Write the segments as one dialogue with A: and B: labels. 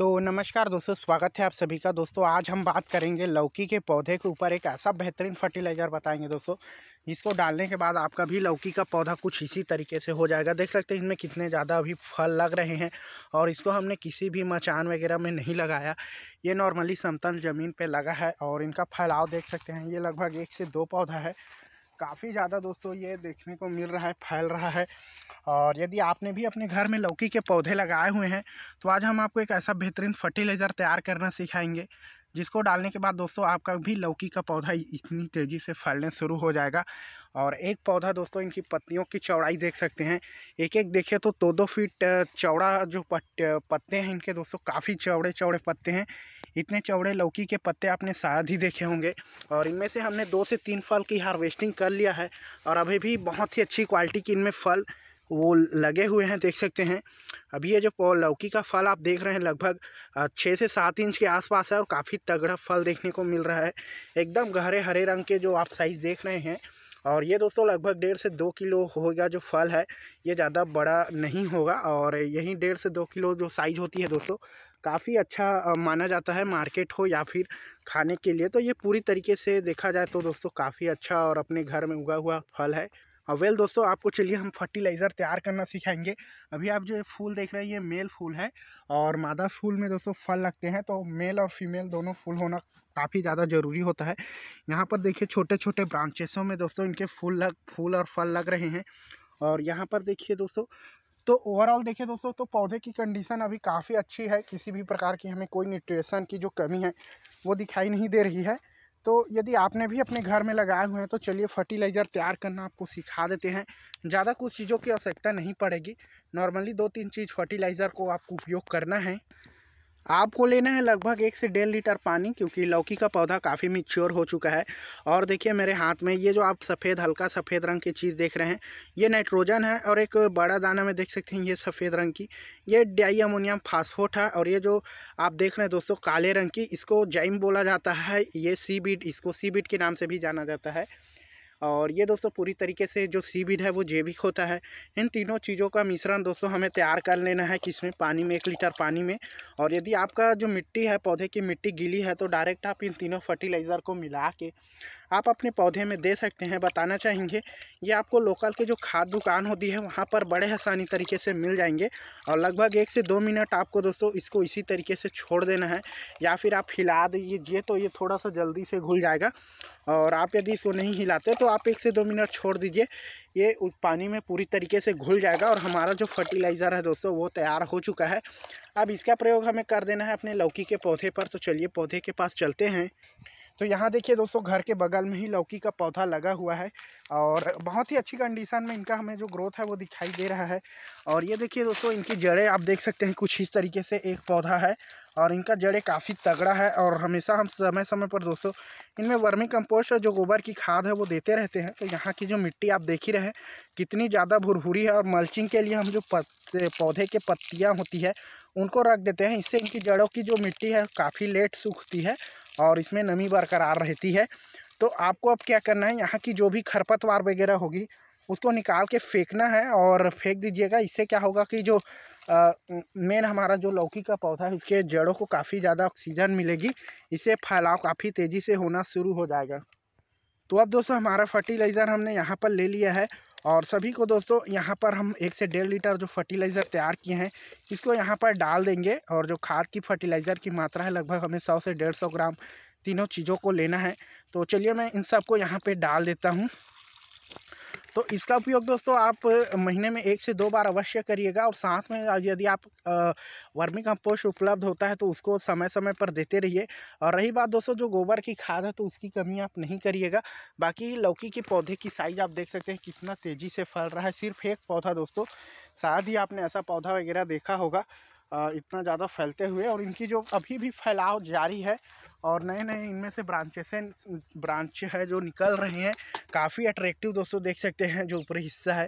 A: तो नमस्कार दोस्तों स्वागत है आप सभी का दोस्तों आज हम बात करेंगे लौकी के पौधे के ऊपर एक ऐसा बेहतरीन फर्टिलाइज़र बताएंगे दोस्तों जिसको डालने के बाद आपका भी लौकी का पौधा कुछ इसी तरीके से हो जाएगा देख सकते हैं इसमें कितने ज़्यादा अभी फल लग रहे हैं और इसको हमने किसी भी मचान वगैरह में नहीं लगाया ये नॉर्मली समतल ज़मीन पर लगा है और इनका फैलाव देख सकते हैं ये लगभग एक से दो पौधा है काफ़ी ज़्यादा दोस्तों ये देखने को मिल रहा है फैल रहा है और यदि आपने भी अपने घर में लौकी के पौधे लगाए हुए हैं तो आज हम आपको एक ऐसा बेहतरीन फर्टिलाइज़र तैयार करना सिखाएंगे जिसको डालने के बाद दोस्तों आपका भी लौकी का पौधा इतनी तेज़ी से फैलने शुरू हो जाएगा और एक पौधा दोस्तों इनकी पत्तियों की चौड़ाई देख सकते हैं एक एक देखिए तो दो दो फीट चौड़ा जो पत्ते हैं इनके दोस्तों काफ़ी चौड़े चौड़े पत्ते हैं इतने चौड़े लौकी के पत्ते आपने शायद ही देखे होंगे और इनमें से हमने दो से तीन फल की हार्वेस्टिंग कर लिया है और अभी भी बहुत ही अच्छी क्वालिटी की इनमें फल वो लगे हुए हैं देख सकते हैं अभी ये जो लौकी का फल आप देख रहे हैं लगभग छः से सात इंच के आसपास है और काफ़ी तगड़ा फल देखने को मिल रहा है एकदम गहरे हरे रंग के जो आप साइज़ देख रहे हैं और ये दोस्तों लगभग डेढ़ से दो किलो होगा जो फल है ये ज़्यादा बड़ा नहीं होगा और यही डेढ़ से दो किलो जो साइज़ होती है दोस्तों काफ़ी अच्छा माना जाता है मार्केट हो या फिर खाने के लिए तो ये पूरी तरीके से देखा जाए तो दोस्तों काफ़ी अच्छा और अपने घर में उगा हुआ फल है वेल दोस्तों आपको चलिए हम फर्टिलाइज़र तैयार करना सिखाएंगे अभी आप जो फूल देख रहे हैं ये मेल फूल है और मादा फूल में दोस्तों फल लगते हैं तो मेल और फीमेल दोनों फूल होना काफ़ी ज़्यादा ज़रूरी होता है यहाँ पर देखिए छोटे छोटे ब्रांचेसों में दोस्तों इनके फूल लग फूल और फल लग रहे हैं और यहाँ पर देखिए दोस्तों तो ओवरऑल देखिए दोस्तों तो पौधे की कंडीशन अभी काफ़ी अच्छी है किसी भी प्रकार की हमें कोई न्यूट्रिशन की जो कमी है वो दिखाई नहीं दे रही है तो यदि आपने भी अपने घर में लगाए हुए हैं तो चलिए फर्टिलाइज़र तैयार करना आपको सिखा देते हैं ज़्यादा कुछ चीज़ों की आवश्यकता नहीं पड़ेगी नॉर्मली दो तीन चीज़ फर्टिलाइज़र को आपको उपयोग करना है आपको लेना है लगभग एक से डेढ़ लीटर पानी क्योंकि लौकी का पौधा काफ़ी मिच्योर हो चुका है और देखिए मेरे हाथ में ये जो आप सफ़ेद हल्का सफ़ेद रंग की चीज़ देख रहे हैं ये नाइट्रोजन है और एक बड़ा दाना में देख सकते हैं ये सफ़ेद रंग की ये डाई अमोनियम फास्फोट है और ये जो आप देख रहे हैं दोस्तों काले रंग की इसको जैम बोला जाता है ये सी बीट इसको सी बीट के नाम से भी जाना जाता है और ये दोस्तों पूरी तरीके से जो सीविड है वो जैविक होता है इन तीनों चीज़ों का मिश्रण दोस्तों हमें तैयार कर लेना है कि इसमें पानी में एक लीटर पानी में और यदि आपका जो मिट्टी है पौधे की मिट्टी गीली है तो डायरेक्ट आप इन तीनों फर्टिलाइज़र को मिला के आप अपने पौधे में दे सकते हैं बताना चाहेंगे ये आपको लोकल के जो खाद दुकान होती है वहाँ पर बड़े आसानी तरीके से मिल जाएंगे और लगभग एक से दो मिनट आपको दोस्तों इसको इसी तरीके से छोड़ देना है या फिर आप हिला दीजिए तो ये थोड़ा सा जल्दी से घुल जाएगा और आप यदि इसको नहीं हिलाते तो आप एक से दो मिनट छोड़ दीजिए ये उस पानी में पूरी तरीके से घुल जाएगा और हमारा जो फर्टिलाइज़र है दोस्तों वो तैयार हो चुका है अब इसका प्रयोग हमें कर देना है अपने लौकी के पौधे पर तो चलिए पौधे के पास चलते हैं तो यहाँ देखिए दोस्तों घर के बगल में ही लौकी का पौधा लगा हुआ है और बहुत ही अच्छी कंडीशन में इनका हमें जो ग्रोथ है वो दिखाई दे रहा है और ये देखिए दोस्तों इनकी जड़ें आप देख सकते हैं कुछ इस तरीके से एक पौधा है और इनका जड़ें काफ़ी तगड़ा है और हमेशा हम समय समय पर दोस्तों इनमें वर्मी कंपोस्ट जो गोबर की खाद है वो देते रहते हैं तो यहाँ की जो मिट्टी आप देख ही रहे कितनी ज़्यादा भुरभुरी है और मल्चिंग के लिए हम जो पौधे के पत्तियाँ होती है उनको रख देते हैं इससे इनकी जड़ों की जो मिट्टी है काफ़ी लेट सूखती है और इसमें नमी बरकरार रहती है तो आपको अब क्या करना है यहाँ की जो भी खरपतवार वगैरह होगी उसको निकाल के फेंकना है और फेंक दीजिएगा इससे क्या होगा कि जो मेन हमारा जो लौकी का पौधा है उसके जड़ों को काफ़ी ज़्यादा ऑक्सीजन मिलेगी इससे फैलाव काफ़ी तेज़ी से होना शुरू हो जाएगा तो अब दोस्तों हमारा फर्टिलाइज़र हमने यहाँ पर ले लिया है और सभी को दोस्तों यहाँ पर हम एक से डेढ़ लीटर जो फर्टिलाइज़र तैयार किए हैं इसको यहाँ पर डाल देंगे और जो खाद की फर्टिलाइज़र की मात्रा है लगभग हमें सौ से डेढ़ सौ ग्राम तीनों चीज़ों को लेना है तो चलिए मैं इन सबको यहाँ पर डाल देता हूँ तो इसका उपयोग दोस्तों आप महीने में एक से दो बार अवश्य करिएगा और साथ में यदि आप वर्मी कंपोस्ट उपलब्ध होता है तो उसको समय समय पर देते रहिए और रही बात दोस्तों जो गोबर की खाद है तो उसकी कमी आप नहीं करिएगा बाकी लौकी के पौधे की साइज़ आप देख सकते हैं कितना तेज़ी से फैल रहा है सिर्फ एक पौधा दोस्तों शायद ही आपने ऐसा पौधा वगैरह देखा होगा इतना ज़्यादा फैलते हुए और इनकी जो अभी भी फैलाव जारी है और नए नए इनमें से ब्रांचेस ब्रांच है जो निकल रहे हैं काफ़ी अट्रैक्टिव दोस्तों देख सकते हैं जो ऊपरी हिस्सा है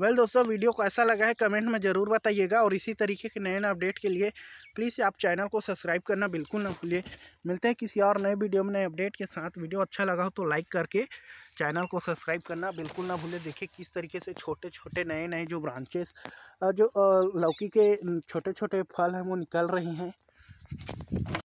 A: वेल well, दोस्तों वीडियो को ऐसा लगा है कमेंट में ज़रूर बताइएगा और इसी तरीके के नए नए अपडेट के लिए प्लीज़ आप चैनल को सब्सक्राइब करना बिल्कुल ना भूलिए मिलते हैं किसी और नए वीडियो में नए अपडेट के साथ वीडियो अच्छा लगा हो तो लाइक करके चैनल को सब्सक्राइब करना बिल्कुल ना भूलें देखिए किस तरीके से छोटे छोटे नए नए जो ब्रांचेस जो लौकी के छोटे छोटे फल हैं वो निकल रहे हैं